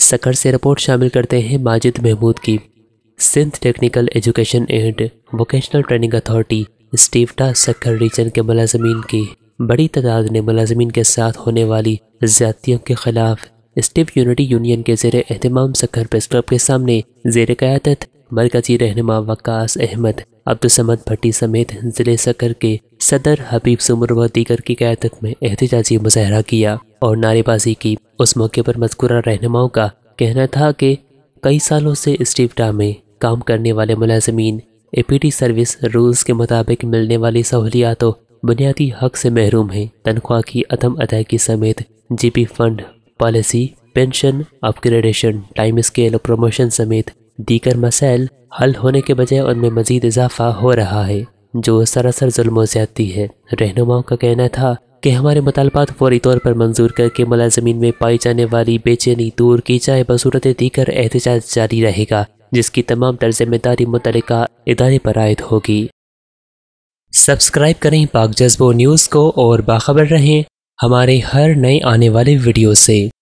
sucker से report शामिल करते हैं माजिद महमूद की Sindh technical education and vocational training authority STEVTA Sukkur region के मुलाजमीन की बड़ी तादाद ने मुलाजमीन के साथ होने वाली ज्यादतियों के खिलाफ स्टिव यूनिटी यूनियन के जेर अहतमाम सखर प्रेस क्लब के सामने जेर क़्यादत मरकजी रहनमा वक्स अहमद अब्दुलसमद भट्टी समेत ज़िले सकर के सदर हबीब सुमर व दीगर की क़्यादत में एहतजाजी मुजाहरा किया और नारेबाजी की उस मौके पर मजकूरा रहनुमाओं का कहना था कि कई सालों से स्टीवटा में काम करने वाले मुलाजमीन ए सर्विस रूल्स के मुताबिक मिलने वाली सहूलियातों बुनियादी हक से महरूम हैं तनख्वाह की अदम अदायगी समेत GP fund policy pension upgradation time scale और प्रमोशन समेत दीगर मसाइल हल होने के बजाय उनमें मजीद इजाफा हो रहा है जो सरासर जुल्म ज्यादती है रहनुमाओं का कहना था कि हमारे मुतालबात फौरी तौर पर मंजूर करके मुलाजमीन में पाई जाने वाली बेचैनी दूर की जाए बसूरत दीगर एहतजाज जारी रहेगा जिसकी तमाम तर जिम्मेदारी मुतल इदारे पर आयद होगी सब्सक्राइब करें पाक जज्बो न्यूज़ को और बाखबर रहें हमारे हर नए आने वाले वीडियो से